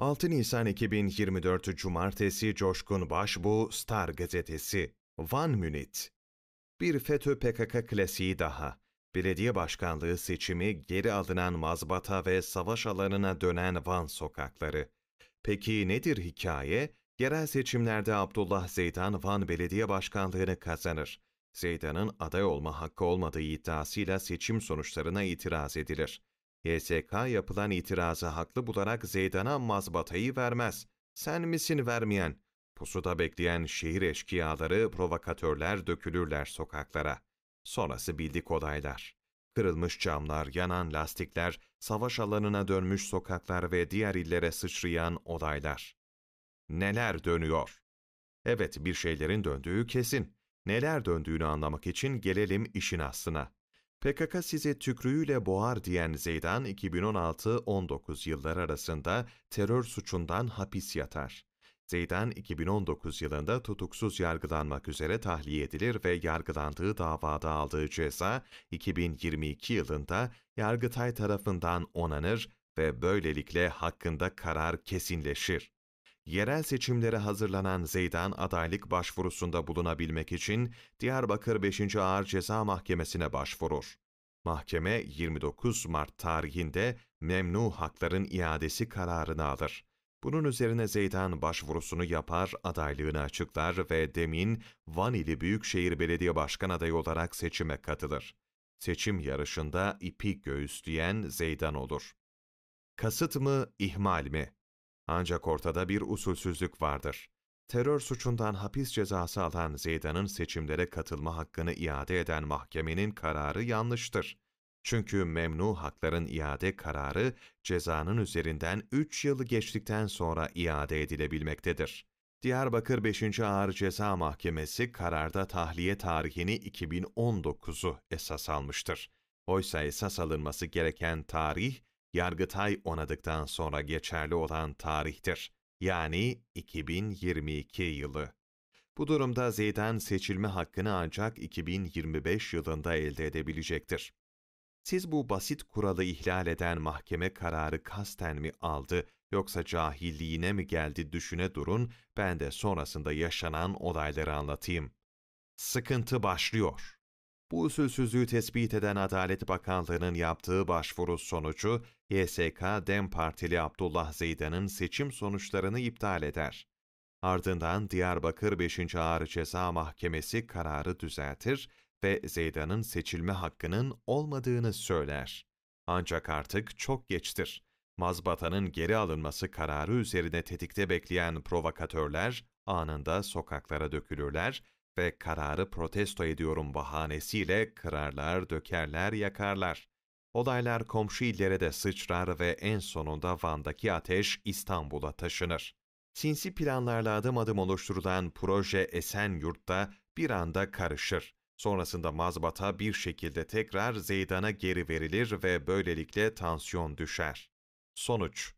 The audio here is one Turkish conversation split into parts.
6 Nisan 2024 Cumartesi Coşkun Başbu Star Gazetesi Van Münit Bir FETÖ PKK klasiği daha. Belediye başkanlığı seçimi geri alınan mazbata ve savaş alanına dönen Van sokakları. Peki nedir hikaye? Yerel seçimlerde Abdullah Zeydan Van Belediye Başkanlığını kazanır. Zeydan'ın aday olma hakkı olmadığı iddiasıyla seçim sonuçlarına itiraz edilir. YSK yapılan itirazı haklı bularak Zeydan'a mazbatayı vermez. Sen misin vermeyen? Pusuda bekleyen şehir eşkıyaları, provokatörler dökülürler sokaklara. Sonrası bildik olaylar. Kırılmış camlar, yanan lastikler, savaş alanına dönmüş sokaklar ve diğer illere sıçrayan olaylar. Neler dönüyor? Evet, bir şeylerin döndüğü kesin. Neler döndüğünü anlamak için gelelim işin aslına. PKK sizi tükrüğüyle boğar diyen Zeydan 2016-19 yılları arasında terör suçundan hapis yatar. Zeydan 2019 yılında tutuksuz yargılanmak üzere tahliye edilir ve yargılandığı davada aldığı ceza 2022 yılında Yargıtay tarafından onanır ve böylelikle hakkında karar kesinleşir yerel seçimlere hazırlanan Zeydan adaylık başvurusunda bulunabilmek için Diyarbakır 5. Ağır Ceza Mahkemesi'ne başvurur. Mahkeme 29 Mart tarihinde memnu hakların iadesi kararını alır. Bunun üzerine Zeydan başvurusunu yapar, adaylığını açıklar ve Demin Van ili Büyükşehir Belediye Başkan adayı olarak seçime katılır. Seçim yarışında ipi göğüsleyen Zeydan olur. Kasıt mı, ihmal mi? Ancak ortada bir usulsüzlük vardır. Terör suçundan hapis cezası alan Zeydan'ın seçimlere katılma hakkını iade eden mahkemenin kararı yanlıştır. Çünkü memnu hakların iade kararı cezanın üzerinden 3 yılı geçtikten sonra iade edilebilmektedir. Diyarbakır 5. Ağır Ceza Mahkemesi kararda tahliye tarihini 2019'u esas almıştır. Oysa esas alınması gereken tarih Yargıtay onadıktan sonra geçerli olan tarihtir. Yani 2022 yılı. Bu durumda Zeydan seçilme hakkını ancak 2025 yılında elde edebilecektir. Siz bu basit kuralı ihlal eden mahkeme kararı kasten mi aldı yoksa cahilliğine mi geldi düşüne durun, ben de sonrasında yaşanan olayları anlatayım. Sıkıntı başlıyor. Bu usulsüzlüğü tespit eden Adalet Bakanlığı'nın yaptığı başvuru sonucu YSK Dem Partili Abdullah Zeydan'ın seçim sonuçlarını iptal eder. Ardından Diyarbakır 5. Ağır Ceza Mahkemesi kararı düzeltir ve Zeydan'ın seçilme hakkının olmadığını söyler. Ancak artık çok geçtir. Mazbata'nın geri alınması kararı üzerine tetikte bekleyen provokatörler anında sokaklara dökülürler ve kararı protesto ediyorum bahanesiyle kırarlar, dökerler, yakarlar. Olaylar komşu illere de sıçrar ve en sonunda Van'daki ateş İstanbul'a taşınır. Sinsi planlarla adım adım oluşturulan proje Esen Esenyurt'ta bir anda karışır. Sonrasında mazbata bir şekilde tekrar Zeydan'a geri verilir ve böylelikle tansiyon düşer. Sonuç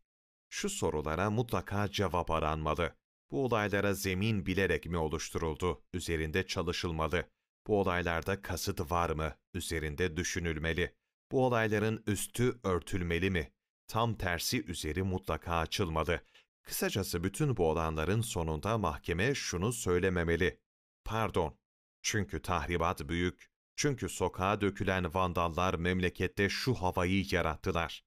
Şu sorulara mutlaka cevap aranmalı bu olaylara zemin bilerek mi oluşturuldu? Üzerinde çalışılmalı. Bu olaylarda kasıt var mı? Üzerinde düşünülmeli. Bu olayların üstü örtülmeli mi? Tam tersi üzeri mutlaka açılmalı. Kısacası bütün bu olanların sonunda mahkeme şunu söylememeli. Pardon. Çünkü tahribat büyük. Çünkü sokağa dökülen vandallar memlekette şu havayı yarattılar.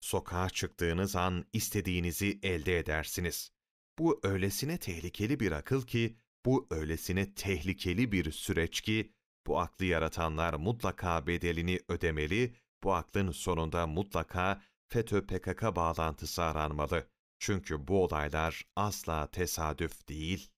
Sokağa çıktığınız an istediğinizi elde edersiniz. Bu öylesine tehlikeli bir akıl ki, bu öylesine tehlikeli bir süreç ki, bu aklı yaratanlar mutlaka bedelini ödemeli, bu aklın sonunda mutlaka FETÖ-PKK bağlantısı aranmalı. Çünkü bu olaylar asla tesadüf değil.